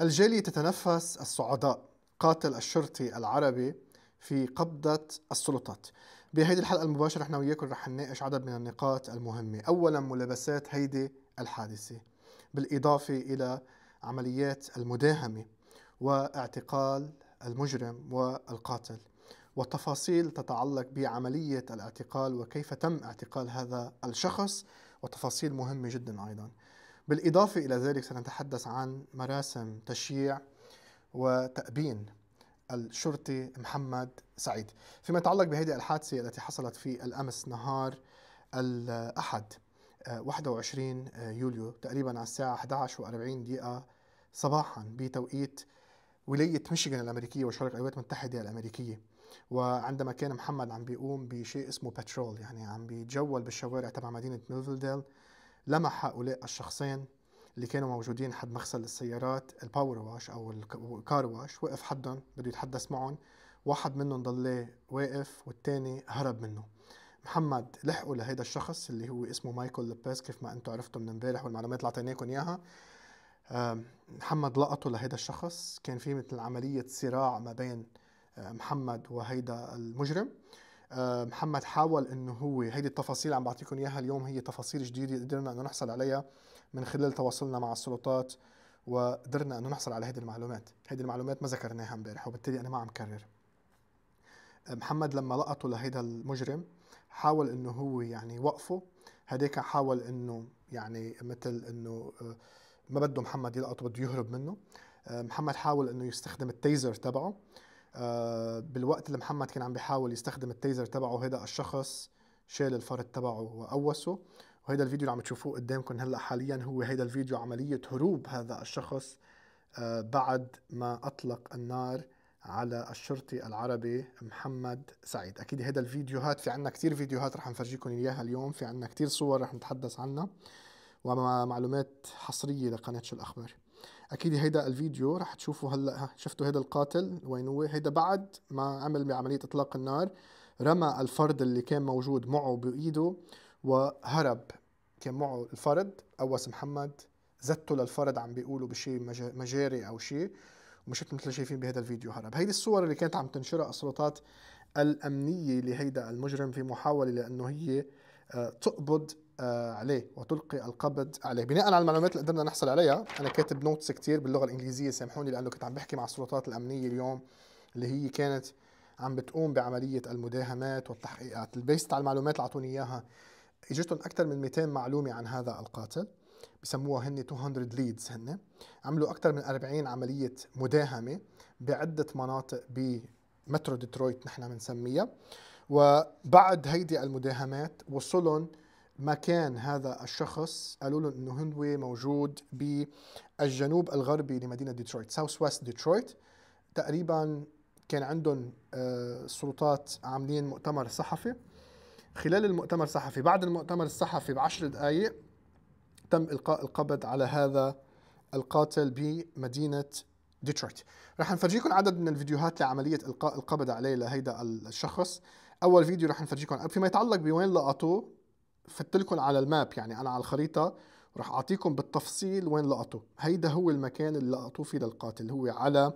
الجالية تتنفس الصعداء قاتل الشرطي العربي في قبضة السلطات بهيدي الحلقة المباشرة احنا وياكم رح نناقش عدد من النقاط المهمة أولا ملابسات هيدي الحادثة بالإضافة إلى عمليات المداهمة واعتقال المجرم والقاتل وتفاصيل تتعلق بعملية الاعتقال وكيف تم اعتقال هذا الشخص وتفاصيل مهمة جدا أيضا بالإضافة إلى ذلك سنتحدث عن مراسم تشييع وتأبين الشرطي محمد سعيد فيما يتعلق بهذه الحادثة التي حصلت في الأمس نهار الأحد 21 آه، آه، يوليو تقريبا على الساعة 11 و40 دقيقة صباحا بتوقيت ولاية ميشيغان الأمريكية وشرق الولايات المتحدة الأمريكية وعندما كان محمد عم بيقوم بشيء اسمه بترول يعني عم بيتجول بالشوارع تبع مدينة ميلفيلديل لمح هؤلاء الشخصين اللي كانوا موجودين حد مغسل السيارات الباور واش او الكار واش وقف حدهم بده يتحدث معهم واحد منهم ضل واقف والثاني هرب منه محمد لحقوا لهيدا الشخص اللي هو اسمه مايكل لباس كيف ما انتم عرفتوا من امبارح والمعلومات اللي اعطيناكم اياها محمد لقطوا لهيدا الشخص كان في مثل عملية صراع ما بين آه، محمد وهيدا المجرم آه، محمد حاول انه هو هيدي التفاصيل عم بعطيكم اياها اليوم هي تفاصيل جديده قدرنا انه نحصل عليها من خلال تواصلنا مع السلطات وقدرنا انه نحصل على هيدي المعلومات، هيدي المعلومات ما ذكرناها امبارح وبالتالي انا ما عم كرر. آه، محمد لما لقطوا لهيدا المجرم حاول انه هو يعني يوقفه، هداك حاول انه يعني مثل انه آه، ما بده محمد يلقطه بده يهرب منه، محمد حاول انه يستخدم التيزر تبعه آه، بالوقت اللي محمد كان عم بيحاول يستخدم التيزر تبعه هيدا الشخص شال الفرد تبعه وقوسه وهيدا الفيديو اللي عم تشوفوه قدامكم هلا حاليا هو هيدا الفيديو عملية هروب هذا الشخص آه، بعد ما أطلق النار على الشرطي العربي محمد سعيد أكيد هيدا الفيديوهات في عنا كتير فيديوهات رح نفرجيكم إياها اليوم في عنا كتير صور رح نتحدث عنها ومعلومات حصرية لقناة شو الأخبار اكيد هيدا الفيديو رح تشوفوا هلا شفتوا هيدا القاتل وين هو هيدا بعد ما عمل بعمليه اطلاق النار رمى الفرد اللي كان موجود معه بايده وهرب كان معه الفرد اوس محمد زته للفرد عم بيقولوا بشي مجاري او شيء ومشيت مثل شايفين بهذا الفيديو هرب هيدي الصور اللي كانت عم تنشرها السلطات الامنيه لهيدا المجرم في محاوله لانه هي آه، تقبض آه، عليه وتلقي القبض عليه بناء على المعلومات اللي قدرنا نحصل عليها انا كاتب نوتس كتير باللغه الانجليزيه سامحوني لانه كنت عم بحكي مع السلطات الامنيه اليوم اللي هي كانت عم بتقوم بعمليه المداهمات والتحقيقات البيست على المعلومات اللي اعطوني اياها اجتهم اكثر من 200 معلومه عن هذا القاتل بسموها هن 200 ليدز هن عملوا اكثر من 40 عمليه مداهمه بعده مناطق بمترو ديترويت نحن بنسميها وبعد هيدي المداهمات وصلهم مكان هذا الشخص قالوا له انه هو موجود بالجنوب الغربي لمدينه ديترويت ساوث ويست ديترويت تقريبا كان عندهم السلطات آه، عاملين مؤتمر صحفي خلال المؤتمر الصحفي بعد المؤتمر الصحفي بعشر دقائق تم القاء القبض على هذا القاتل بمدينه ديترويت رح نفرجيكم عدد من الفيديوهات لعمليه القاء القبض عليه لهيدا الشخص اول فيديو رح نفرجيكم فيما يتعلق بوين لقطوه فتلكم لكم على الماب يعني انا على الخريطه راح اعطيكم بالتفصيل وين لقطوا هيدا هو المكان اللي لقطوه فيه للقاتل هو على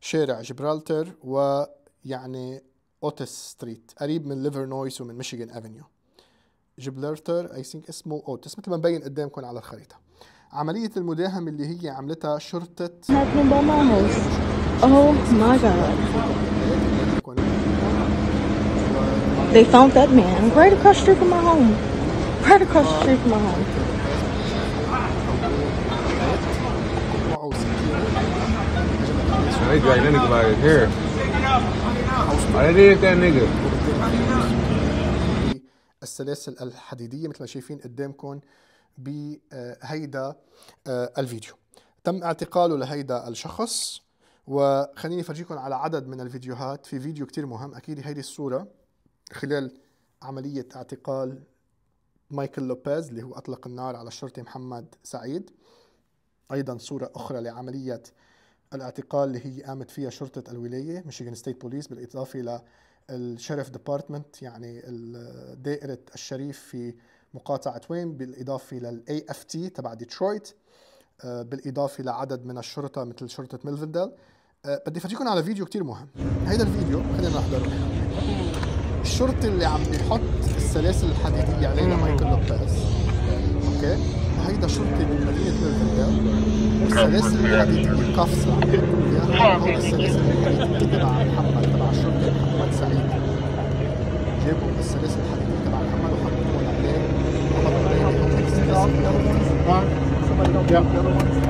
شارع جبرالتر ويعني اوتس ستريت قريب من ليفر نويس ومن ميشيغان افنيو جبرالتر اي ثينك اسمه اوتس مثل ما مبين قدامكم على الخريطه عملية المداهمة اللي هي عملتها شرطة Oh my god. They found that man right across the street from my home. Right across the street from my home. They that nigga did that nigga? السلاسل الحديديه مثل ما شايفين قدامكم بهيدا آه، الفيديو تم اعتقاله لهيدا الشخص وخليني افرجيكم على عدد من الفيديوهات في فيديو كتير مهم اكيد هيدي الصوره خلال عمليه اعتقال مايكل لوبيز اللي هو أطلق النار على الشرطي محمد سعيد أيضا صورة أخرى لعملية الاعتقال اللي هي قامت فيها شرطة الولاية ميشيغان ستيت بوليس بالإضافة للشرف ديبارتمنت يعني دائرة الشريف في مقاطعة وين بالإضافة للاي اف تي تبع ديترويت آه، بالإضافة لعدد من الشرطة مثل شرطة ميلفندل آه، بدي أفرجيكم على فيديو كتير مهم هيدا الفيديو خلينا نحضره الشرطي اللي عم بيحط السلاسل الحديديه علينا مايكل لوبيز اوكي هيدا شرطي من مدينه نيوفيلدال والسلاسل الحديديه قفصه هون السلاسل الحديديه تبع محمد تبع الشرطي محمد سعيد جابوا السلاسل الحديديه تبع محمد وحطوهم عليه وحطوا عليه السلاسل الحديديه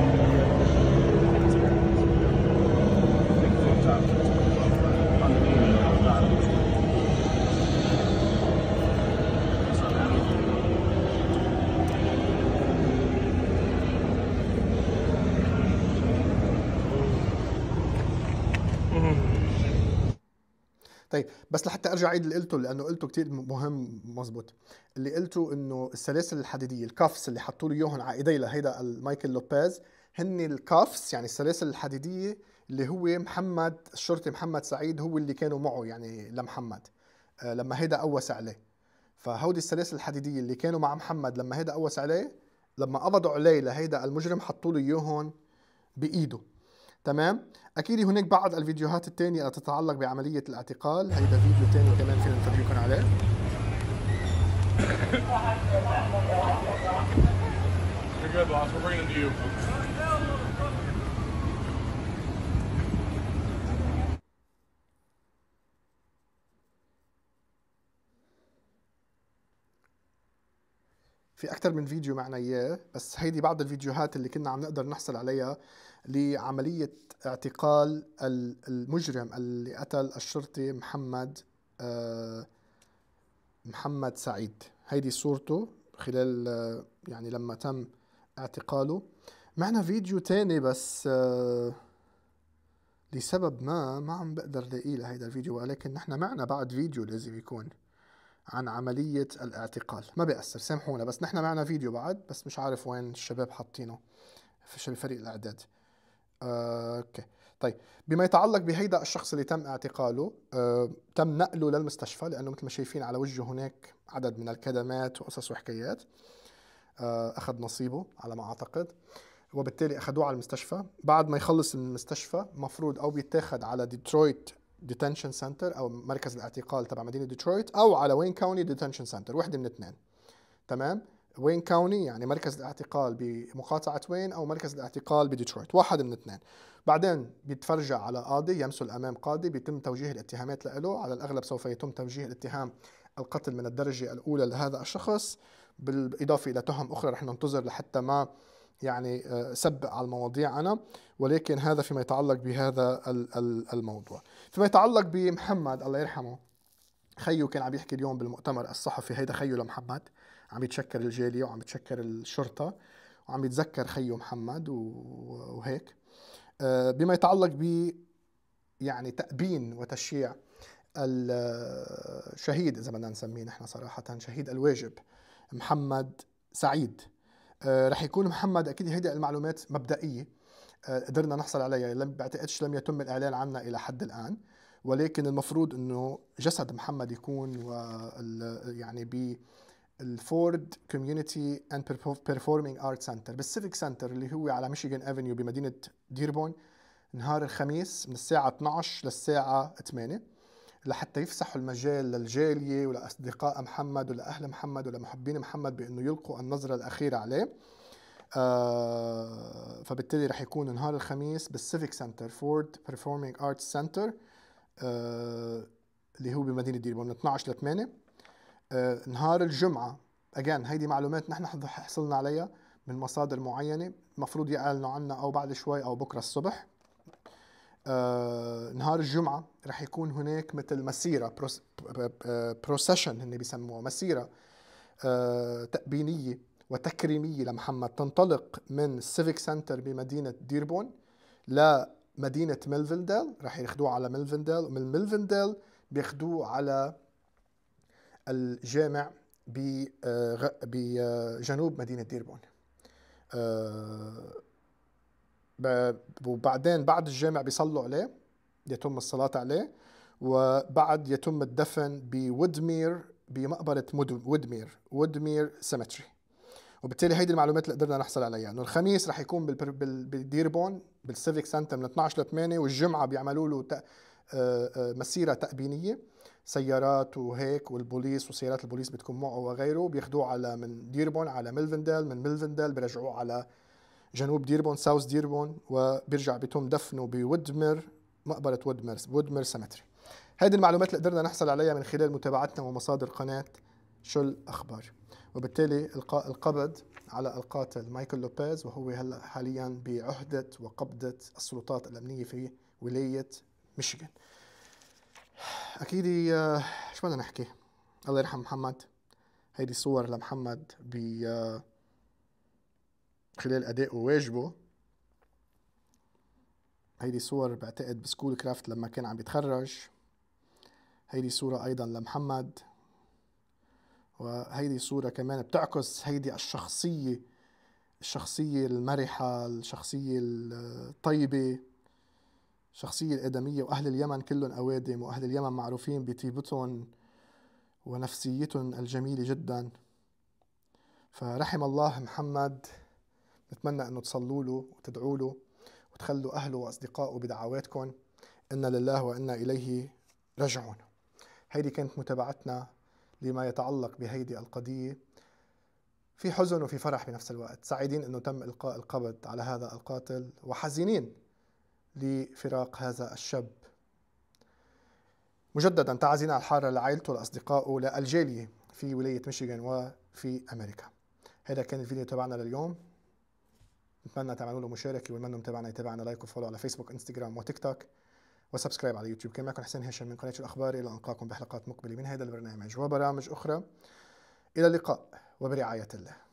طيب بس لحتى ارجع اعيد اللي قلته لانه قلته كثير مهم مزبوط اللي قلته انه السلاسل الحديديه الكافس اللي حطوا له اياهم على ايديه لهيدا مايكل لوبيز هن الكافس يعني السلاسل الحديديه اللي هو محمد الشرطي محمد سعيد هو اللي كانوا معه يعني لمحمد آه لما هيدا قوس عليه فهودي السلاسل الحديديه اللي كانوا مع محمد لما هيدا قوس عليه لما قبضوا عليه لهيدا المجرم حطوا له اياهم بايده تمام اكيد هناك بعض الفيديوهات الثانيه تتعلق بعمليه الاعتقال هيدا فيديو ثاني كمان فينا نفرجيكم عليه في أكثر من فيديو معنا إياه بس هيدي بعض الفيديوهات اللي كنا عم نقدر نحصل عليها لعملية اعتقال المجرم اللي قتل الشرطي محمد آه، محمد سعيد هيدي صورته خلال آه، يعني لما تم اعتقاله معنا فيديو تاني بس آه، لسبب ما ما عم بقدر لاقيه لهيدا الفيديو ولكن نحن معنا بعد فيديو لازم يكون عن عملية الاعتقال ما بيأثر سامحونا بس نحن معنا فيديو بعد بس مش عارف وين الشباب حاطينه في فريق الإعداد اوكي طيب بما يتعلق بهيدا الشخص اللي تم اعتقاله آه، تم نقله للمستشفى لانه مثل ما شايفين على وجهه هناك عدد من الكدمات وقصص وحكايات آه، اخذ نصيبه على ما اعتقد وبالتالي اخذوه على المستشفى بعد ما يخلص من المستشفى مفروض او بيتاخد على ديترويت ديتنشن سنتر او مركز الاعتقال تبع مدينه ديترويت او على وين كاوني ديتنشن سنتر وحده من اثنين تمام وين كاوني يعني مركز الاعتقال بمقاطعة وين أو مركز الاعتقال بديترويت واحد من اثنين بعدين بيتفرج على قاضي يمسل أمام قاضي بيتم توجيه الاتهامات له على الأغلب سوف يتم توجيه الاتهام القتل من الدرجة الأولى لهذا الشخص بالإضافة إلى تهم أخرى رح ننتظر لحتى ما يعني آه، سبق على المواضيع أنا ولكن هذا فيما يتعلق بهذا الموضوع فيما يتعلق بمحمد الله يرحمه خيو كان عم يحكي اليوم بالمؤتمر الصحفي هيدا خيو لمحمد عم يتشكر الجاليه وعم يتشكر الشرطه وعم يتذكر خيو محمد وهيك آه، بما يتعلق ب يعني تأبين وتشييع الشهيد اذا بدنا نسميه نحن صراحه شهيد الواجب محمد سعيد آه، رح يكون محمد اكيد هيدي المعلومات مبدئيه آه، قدرنا نحصل عليها لم بعتقدش لم يتم الاعلان عنها الى حد الان ولكن المفروض انه جسد محمد يكون و يعني ب الفورد كوميونتي اند بيرفورمينج ارت سنتر بالسيفيك سنتر اللي هو على ميشيغان افنيو بمدينه ديربون نهار الخميس من الساعه 12 للساعه 8 لحتى يفسحوا المجال للجاليه ولاصدقاء محمد ولاهل محمد ولمحبين محمد بانه يلقوا النظره الاخيره عليه آه فبالتالي رح يكون نهار الخميس بالسيفيك سنتر فورد بيرفورمينج ارتس سنتر اللي هو بمدينه ديربون من 12 ل 8 آه، نهار الجمعه اجان هيدي معلومات نحن حصلنا عليها من مصادر معينه المفروض يعلنوا عنها او بعد شوي او بكره الصبح آه، نهار الجمعه رح يكون هناك مثل مسيره بروسيشن آه، هني بيسموها مسيره تأبينيه وتكريميه لمحمد تنطلق من السيفيك سنتر بمدينه ديربون لمدينه ميلفنديل رح ياخذوه على ميلفنديل ومن ميلفنديل بياخذوه على الجامع بجنوب آه، آه، مدينة ديربون آه، وبعدين بعد الجامع بيصلوا عليه يتم الصلاة عليه وبعد يتم الدفن بودمير بمقبرة ودمير ودمير سيمتري وبالتالي هيدي المعلومات اللي قدرنا نحصل عليها انه الخميس رح يكون بالديربون بالسيفيك سنتر من 12 ل 8 والجمعه بيعملوا له مسيره تأبينيه سيارات وهيك والبوليس وسيارات البوليس بتكون معه وغيره بياخذوه على من ديربون على ميلفندال من ميلفندال بيرجعوه على جنوب ديربون ساوث ديربون وبيرجع بيتم دفنه بودمر مقبرة وودمر وودمر سمتري هذه المعلومات اللي قدرنا نحصل عليها من خلال متابعتنا ومصادر قناة شو الأخبار وبالتالي إلقاء القبض على القاتل مايكل لوبيز وهو هلا حاليا بعهدة وقبضة السلطات الأمنية في ولاية ميشيغان اكيد آه، شو بدنا نحكي الله يرحم محمد هيدي صور لمحمد ب آه، خلال ادائه واجبه هيدي صور بعتقد بسكول كرافت لما كان عم يتخرج هيدي صورة أيضا لمحمد وهيدي صورة كمان بتعكس هيدي الشخصية الشخصية المرحة الشخصية الطيبة الشخصية الآدمية وأهل اليمن كلهم أوادم وأهل اليمن معروفين بطيبتهم ونفسيتهم الجميلة جدا فرحم الله محمد نتمنى أنه تصلوا له وتدعوا له وتخلوا أهله وأصدقائه بدعواتكم إنا لله وإنا إليه راجعون هيدي كانت متابعتنا لما يتعلق بهيدي القضية في حزن وفي فرح بنفس الوقت سعيدين أنه تم إلقاء القبض على هذا القاتل وحزينين لفراق هذا الشاب مجددا تعزينا الحارة لعائلته لأصدقائه لألجيليا في ولاية ميشيغان وفي أمريكا هذا كان الفيديو تبعنا لليوم نتمنى تعملوا له مشاركة ونتمنى متابعنا يتابعنا لايك وفولو على فيسبوك انستغرام وتيك توك وسبسكرايب على يوتيوب كان معكم حسين هشام من قناة الأخبار إلى ألقاكم بحلقات مقبلة من هذا البرنامج وبرامج أخرى إلى اللقاء وبرعاية الله